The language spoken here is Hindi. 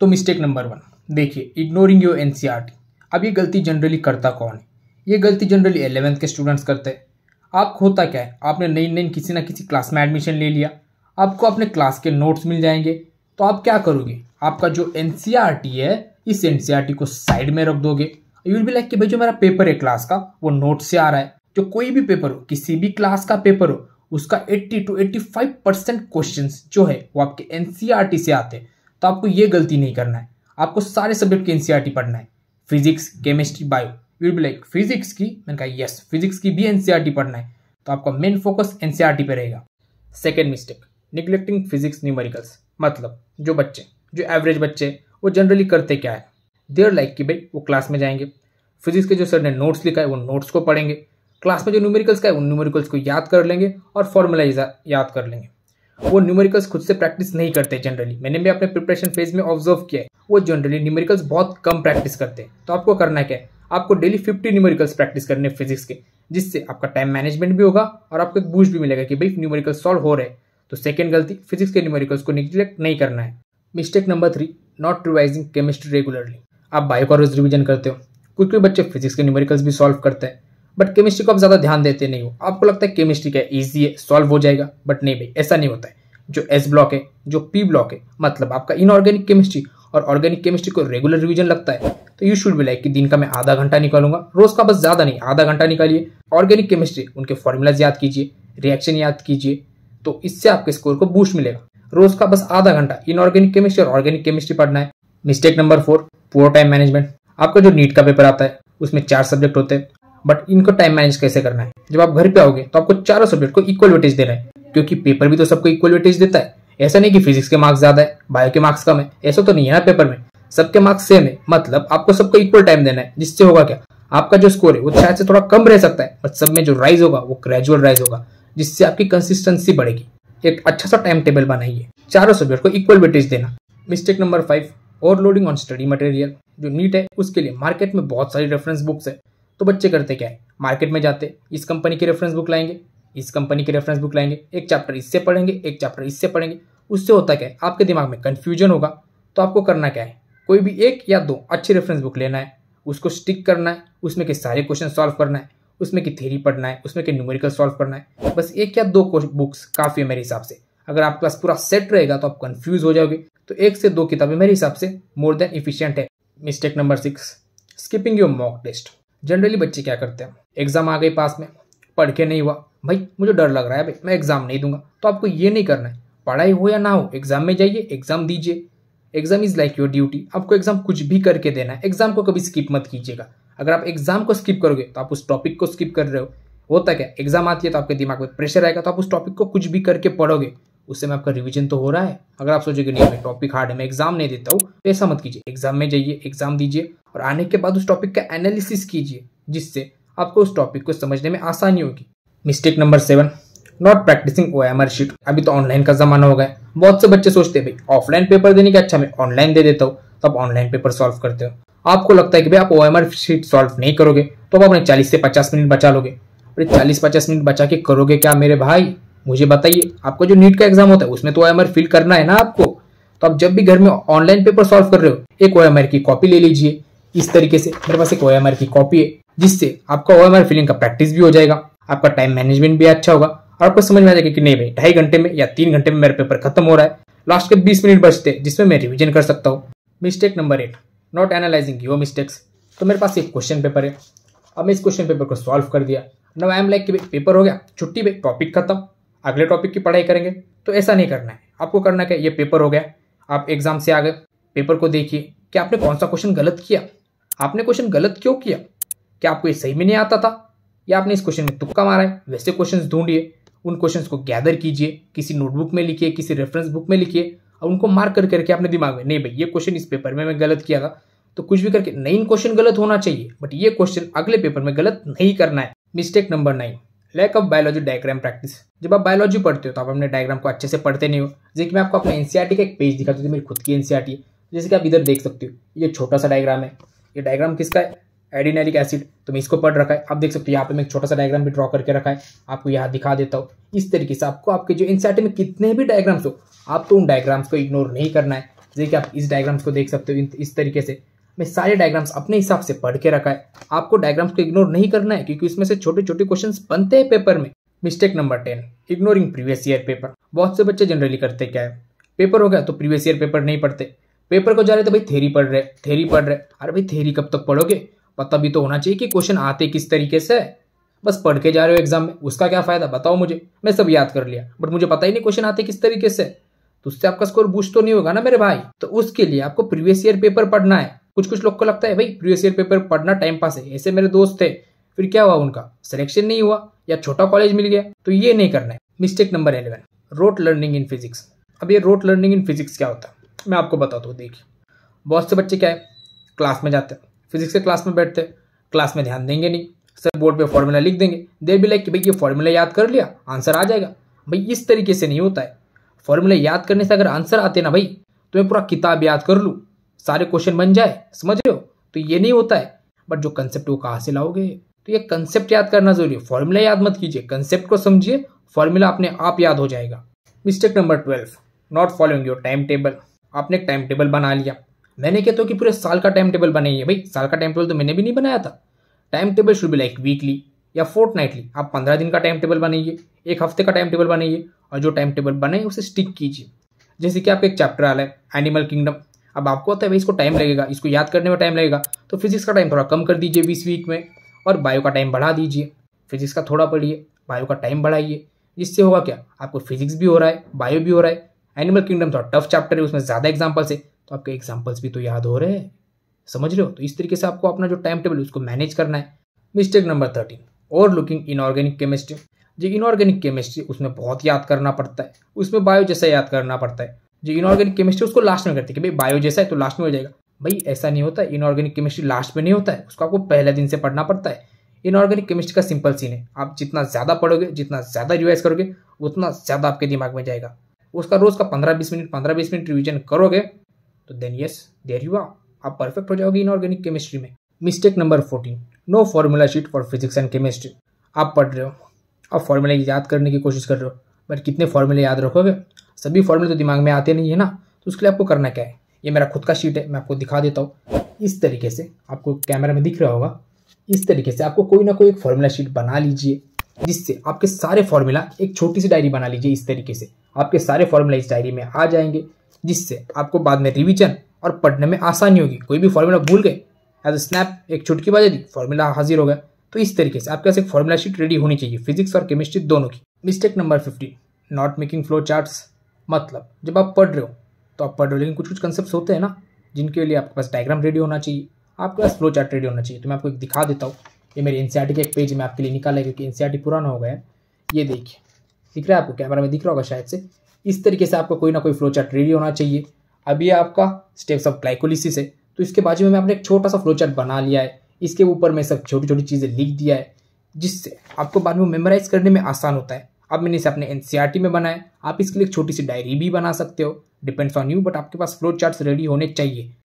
तो मिस्टेक नंबर वन देखिए इग्नोरिंग योर एन अब ये गलती जनरली करता कौन है ये गलती जनरली एलेवेंथ के स्टूडेंट्स करते हैं आपको होता क्या है आपने नई नई किसी ना किसी क्लास में एडमिशन ले लिया आपको अपने क्लास के नोट्स मिल जाएंगे तो आप क्या करोगे आपका जो एन e है इस एन e को साइड में रख दोगे यू विल बी लाइक कि भाई जो मेरा पेपर है क्लास का वो नोट से आ रहा है जो कोई भी पेपर हो किसी भी क्लास का पेपर हो उसका 80 टू 85 परसेंट क्वेश्चन जो है वो आपके एन e से आते हैं तो आपको ये गलती नहीं करना है आपको सारे सब्जेक्ट की एन पढ़ना है physics chemistry bio you be like physics की मैंने कहा यस फिजिक्स की भी एन पढ़ना है तो आपका मेन फोकस एन पे रहेगा second mistake neglecting physics numericals मतलब जो बच्चे जो एवरेज बच्चे वो जनरली करते क्या है देर लाइक कि भाई वो क्लास में जाएंगे फिजिक्स के जो सर ने नोट्स लिखा है वो नोट्स को पढ़ेंगे क्लास में जो न्यूमेरिकल्स का है उन न्यूमेरिकल्स को याद कर लेंगे और फॉर्मुलाइजा याद कर लेंगे वो न्यूमेरिकल्स खुद से प्रैक्टिस नहीं करते जनरली मैंने भी अपने प्रिपरेशन फेज में ऑब्जर्व किया है वो जनरली न्यूमेरिकल्स बहुत कम प्रैक्टिस करते हैं तो आपको करना क्या है आपको डेली फिफ्टी न्यूमेरिकल्स प्रैक्टिस करने फिजिक्स के जिससे आपका टाइम मैनेजमेंट भी होगा और आपको एक बूस्ट भी मिलेगा कि भाई न्यूमेरिकल सॉल्व हो रहे तो सेकेंड गलती फिजिक्स के न्यूमेरिकल्स को निग्लेक्ट नहीं करना है mistake number three not revising chemistry regularly आप बायो का रोज रिविजन करते हो कुछ कुछ बच्चे फिजिक्स के न्यूमेरिकल्स भी सॉल्व करते हैं बट केमिस्ट्री को आप ज़्यादा ध्यान देते नहीं हो आपको लगता है केमिस्ट्री क्या ईजी है सॉल्व हो जाएगा बट नहीं भाई ऐसा नहीं होता है जो एस ब्लॉक है जो पी ब्लॉक है मतलब आपका इनऑर्गेनिक केमिस्ट्री और ऑर्गेनिक केमिस्ट्री को रेगुलर रिविजन लगता है तो यू शुड भी लाइक कि दिन का मैं आधा घंटा निकालूंगा रोज का बस ज़्यादा नहीं आधा घंटा निकालिए ऑर्गेनिक केमिस्ट्री उनके फॉर्मूलाज याद कीजिए रिएक्शन याद कीजिए तो इससे आपके स्कोर को बूस्ट मिलेगा रोज का बस आधा घंटा इनऑर्गेनिक केमिस्ट्री और ऑर्गेनिक केमिस्ट्री पढ़ना है mistake number four poor time management आपका जो नीट का पेपर आता है उसमें चार सब्जेक्ट होते हैं बट इनको टाइम मैनेज कैसे करना है जब आप घर पे आओगे तो आपको चारों सब्जेक्ट को इक्वल वेटेज देना है क्योंकि पेपर भी तो सबको इक्वल वेटेज देता है ऐसा नहीं कि फिजिक्स के मार्क्स ज्यादा है बायो के मार्क्स कम है ऐसा तो नहीं है ना पेपर में सबके मार्क्स सेम है मतलब आपको सबको इक्वल टाइम देना है जिससे होगा क्या आपका जो स्कोर है वो शायद से थोड़ा कम रह सकता है बट सब में जो राइज होगा वो ग्रेजुअल राइज होगा जिससे आपकी कंसिस्टेंसी बढ़ेगी एक अच्छा सा टाइम टेबल बनाइए चारों सब्जेक्ट को इक्वल वेटेज देना mistake number five overloading on study material जो नीट है उसके लिए मार्केट में बहुत सारी रेफरेंस बुक्स है तो बच्चे करते क्या है मार्केट में जाते इस कंपनी की रेफरेंस बुक लाएंगे इस कंपनी की रेफरेंस बुक लाएंगे एक चैप्टर इससे पढ़ेंगे एक चैप्टर इससे पढ़ेंगे उससे होता क्या है आपके दिमाग में कन्फ्यूजन होगा तो आपको करना क्या है कोई भी एक या दो अच्छी रेफरेंस बुक लेना है उसको स्टिक करना है उसमें के सारे क्वेश्चन सॉल्व करना है उसमें की थेरी पढ़ना है उसमें के न्यूमेरिकल सॉल्व करना है बस एक या दो बुक्स काफ़ी है मेरे हिसाब से अगर आपके पास पूरा सेट रहेगा तो आप कन्फ्यूज हो जाओगे तो एक से दो किताबें मेरे हिसाब से मोर देन इफिशियंट है mistake number six skipping your mock test generally बच्चे क्या करते हैं एग्ज़ाम आ गई पास में पढ़ के नहीं हुआ भाई मुझे डर लग रहा है भाई मैं एग्ज़ाम नहीं दूंगा तो आपको ये नहीं करना है पढ़ाई हो या ना हो एग्ज़ाम में जाइए एग्ज़ाम दीजिए exam is like your duty आपको एग्ज़ाम कुछ भी करके देना है एग्ज़ाम को कभी स्किप मत कीजिएगा अगर आप एग्ज़ाम को स्किप करोगे तो आप उस टॉपिक को स्किप कर रहे हो होता क्या एग्ज़ाम आती है तो आपके दिमाग में प्रेशर आएगा तो आप उस टॉपिक को कुछ भी करके पढ़ोगे उस समय आपका रिविजन तो हो रहा है अगर आप सोचोगे नहीं मैं टॉपिक हार्ड है मैं एग्जाम नहीं देता हूँ तो ऐसा मत कीजिए एग्जाम में जाइए एग्जाम दीजिए और आने के बाद उस टॉपिक का एनालिसिस कीजिए जिससे आपको उस टॉपिक को समझने में आसानी होगी mistake number seven not practising O M R sheet अभी तो ऑनलाइन का जमाना हो गया बहुत से बच्चे सोचते हैं भाई ऑफलाइन पेपर देने के अच्छा मैं ऑनलाइन दे देता हूँ तो आप ऑनलाइन पेपर सॉल्व करते हो आपको लगता है कि भाई आप O M R sheet solve नहीं करोगे तो आप अपने चालीस से पचास मिनट बचा लोगे अरे चालीस पचास मिनट बचा के करोगे क्या मेरे भाई मुझे बताइए आपका जो नीट का एग्जाम होता है उसमें तो ओ फिल करना है ना आपको तो आप जब भी घर में ऑनलाइन पेपर सॉल्व कर रहे हो एक ओ की कॉपी ले लीजिए इस तरीके से मेरे पास एक ओ की कॉपी है जिससे आपका ओ फिलिंग का प्रैक्टिस भी हो जाएगा आपका टाइम मैनेजमेंट भी अच्छा होगा और आपको समझ में आ जाएगा कि नहीं भाई ढाई घंटे में या तीन घंटे में मेरा पेपर खत्म हो रहा है लास्ट के बीस मिनट बचते हैं जिसमें मैं रिविजन कर सकता हूँ mistake number eight not analysing your mistakes तो मेरे पास एक क्वेश्चन पेपर है अब मैं इस क्वेश्चन पेपर को सॉल्व कर दिया नव आई एम लाइक कि पेपर हो गया छुट्टी पे टॉपिक खत्म अगले टॉपिक की पढ़ाई करेंगे तो ऐसा नहीं करना है आपको करना क्या ये पेपर हो गया आप एग्जाम से आ गए पेपर को देखिए कि आपने कौन सा क्वेश्चन गलत किया आपने क्वेश्चन गलत क्यों किया क्या आपको ये सही में नहीं आता था या आपने इस क्वेश्चन में तुक्का मारा है वैसे क्वेश्चन ढूंढिए उन क्वेश्चन को गैदर कीजिए किसी नोटबुक में लिखिए किसी रेफरेंस बुक में लिखिए और उनको मार्क कर करके अपने दिमाग में नहीं भाई ये क्वेश्चन इस पेपर में मैं गलत किया था तो कुछ भी करके नई क्वेश्चन गलत होना चाहिए बट ये क्वेश्चन अगले पेपर में गलत नहीं करना है mistake number nine lack of biology diagram practice जब आप बायोलॉजी पढ़ते हो तो आप अपने डायग्राम को अच्छे से पढ़ते नहीं हो जैसे कि मैं आपको अपने एनसीआर का एक पेज दिखाती हूँ मेरी खुद की एनसीआर है जैसे कि आप इधर देख सकते हो ये छोटा सा डायग्राम है ये डायग्राम किसका है एडिनेलिक एसिड तो मैं इसको पढ़ रखा है आप देख सकते हो यहाँ पे मैं एक छोटा सा डायग्राम भी ड्रॉ करके रखा है आपको यहाँ दिखा देता हूँ इस तरीके से आपको आपके जो एनसीआर में कितने भी डायग्राम्स हो आपको तो उन डायग्राम्स को इग्नोर नहीं करना है जैसे कि आप इस डायग्राम्स को देख सकते हो इस तरीके से मैं सारे डायग्राम्स अपने हिसाब से पढ़ के रखा है आपको डायग्राम्स को इग्नोर नहीं करना है क्योंकि इसमें से छोटे छोटे क्वेश्चन बनते हैं पेपर में mistake number ten ignoring previous year paper बहुत से बच्चे जनरली करते क्या है पेपर हो गया तो प्रीवियस ईयर पेपर नहीं पढ़ते पेपर को जा रहे तो भाई थेरी पढ़ रहे थेरी पढ़ रहे अरे भाई थेरी कब तक पढ़ोगे पता भी तो होना चाहिए कि क्वेश्चन आते किस तरीके से बस पढ़ के जा रहे हो एग्जाम में उसका क्या फायदा बताओ मुझे मैं सब याद कर लिया बट मुझे पता ही नहीं क्वेश्चन आते किस तरीके से तो उससे आपका स्कोर बूस्ट तो नहीं होगा ना मेरे भाई तो उसके लिए आपको प्रीवियस ईयर पेपर पढ़ना है कुछ कुछ लोग को लगता है भाई प्रीवियस ईयर पेपर पढ़ना टाइम पास है ऐसे मेरे दोस्त थे फिर क्या हुआ उनका सिलेक्शन नहीं हुआ या छोटा कॉलेज मिल गया तो ये नहीं करना है mistake number eleven rote learning in physics अब ये रोट लर्निंग इन फिजिक्स क्या होता है मैं आपको बताता हूँ देखिए बहुत से बच्चे क्या है क्लास में जाते हैं फिजिक्स के क्लास में बैठते हैं क्लास में ध्यान देंगे नहीं सर बोर्ड पे फॉर्मूला लिख देंगे दे भी लाइक कि भाई ये फॉर्मूला याद कर लिया आंसर आ जाएगा भाई इस तरीके से नहीं होता है फॉर्मूला याद करने से अगर आंसर आते ना भाई तो मैं पूरा किताब याद कर लूँ सारे क्वेश्चन बन जाए समझ रहे हो तो ये नहीं होता है बट जो कंसेप्ट वो कहाँ से लाओगे तो ये कंसेप्ट याद करना जरूरी है फॉर्मूला याद मत कीजिए कंसेप्ट को समझिए फॉर्मूला अपने आप याद हो जाएगा mistake number twelve not following your time table आपने एक टाइम टेबल बना लिया मैंने कहता हूँ तो कि पूरे साल का टाइम टेबल बनाइए भाई साल का टाइम टेबल तो मैंने भी नहीं बनाया था time table should be like weekly या फोर्थ नाइटली आप पंद्रह दिन का टाइम टेबल बनाइए एक हफ्ते का टाइम टेबल बनाइए और जो टाइम टेबल बनाए उसे स्टिक कीजिए जैसे कि आपका एक चैप्टर आ रहा है एनिमल किंगडम अब आपको पता है भाई इसको टाइम लगेगा इसको याद करने में टाइम लगेगा तो फिजिक्स का टाइम थोड़ा कम कर दीजिए बीस वीक में और बायो का टाइम बढ़ा दीजिए फिजिक्स का थोड़ा पढ़िए बायो का टाइम बढ़ाइए जिससे होगा क्या आपको फिजिक्स भी हो रहा है बायो भी हो रहा है एनिमल किंगडम थोड़ा टफ चैप्टर है उसमें ज़्यादा एग्जाम्पल्स है तो आपके एग्जाम्पल्स भी तो याद हो रहे हैं समझ रहे हो तो इस तरीके से आपको अपना जो टाइम टेबल उसको मैनेज करना है mistake number thirteen overlooking inorganic chemistry जो इनऑर्गेनिक केमिस्ट्री उसमें बहुत याद करना पड़ता है उसमें बायो जैसा याद करना पड़ता है जो इनऑर्गेनिक केमिस्ट्री उसको लास्ट में करती है कि भाई बायो जैसा है तो लास्ट में हो जाएगा भाई ऐसा नहीं होता इनऑर्गेनिक केमिस्ट्री लास्ट में नहीं होता है उसको आपको पहले दिन से पढ़ना पड़ता है इनऑर्गेनिक केमिस्ट्री का सिंपल सीन है आप जितना ज़्यादा पढ़ोगे जितना ज़्यादा रिवाइज करोगे उतना ज़्यादा आपके दिमाग में जाएगा उसका रोज़ का पंद्रह बीस मिनट पंद्रह बीस मिनट रिविजन करोगे तो then yes there you are आप परफेक्ट हो जाओगे इनऑर्गेनिक केमिस्ट्री में mistake number fourteen no formula sheet for physics and chemistry आप पढ़ रहे हो आप फॉर्मूले याद करने की कोशिश कर रहे हो बट कितने फॉर्मूले याद रखोगे सभी फॉर्मूले तो दिमाग में आते नहीं है ना तो उसके लिए आपको करना क्या है ये मेरा खुद का शीट है मैं आपको दिखा देता हूँ इस तरीके से आपको कैमरा में दिख रहा होगा इस तरीके से आपको कोई ना कोई एक फॉर्मूला शीट बना लीजिए जिससे आपके सारे फॉर्मूला एक छोटी सी डायरी बना लीजिए इस तरीके से आपके सारे फॉर्मूला इस डायरी में आ जाएंगे जिससे आपको बाद में रिविजन और पढ़ने में आसानी होगी कोई भी फॉर्मूला भूल गए एज अ स्नैप एक छुटकी बजा दी फॉर्मूला हाजिर हो गया तो इस तरीके से आपके पास एक फॉर्मूला शीट रेडी होनी चाहिए फिजिक्स और केमिस्ट्री दोनों की mistake number fifteen not making flow charts मतलब जब आप पढ़ रहे हो तो आप पढ़ रहे हो लेकिन कुछ कुछ कंसेप्ट होते हैं ना जिनके लिए आपके पास डायग्राम रेडी होना चाहिए आपके पास फ्लो चार्ट रेडी होना चाहिए तो मैं आपको एक दिखा देता हूँ ये मेरे एन e के एक पेज में आपके लिए निकाला है क्योंकि एन e पुराना हो गया है ये देखिए दिख रहा है आपको कैमरा में दिख रहा होगा शायद से इस तरीके से आपका कोई ना कोई फ्लो चार्ट रेडी होना चाहिए अभी आपका स्टेप्स ऑफ ग्लाइकोलिसिस है तो इसके बाजू में मैं आपने एक छोटा सा फ्लो चार्ट बना लिया है इसके ऊपर मैं सब छोटी छोटी चीज़ें लिख दिया है जिससे आपको बाद में मेमोराइज करने में आसान होता है अब मैंने इसे अपने एन e में बनाया आप इसके लिए एक छोटी सी डायरी भी बना सकते हो डिपेंड्स ऑन यू बट आपके पास फ्लो चार्ट रेडी होने चाहिए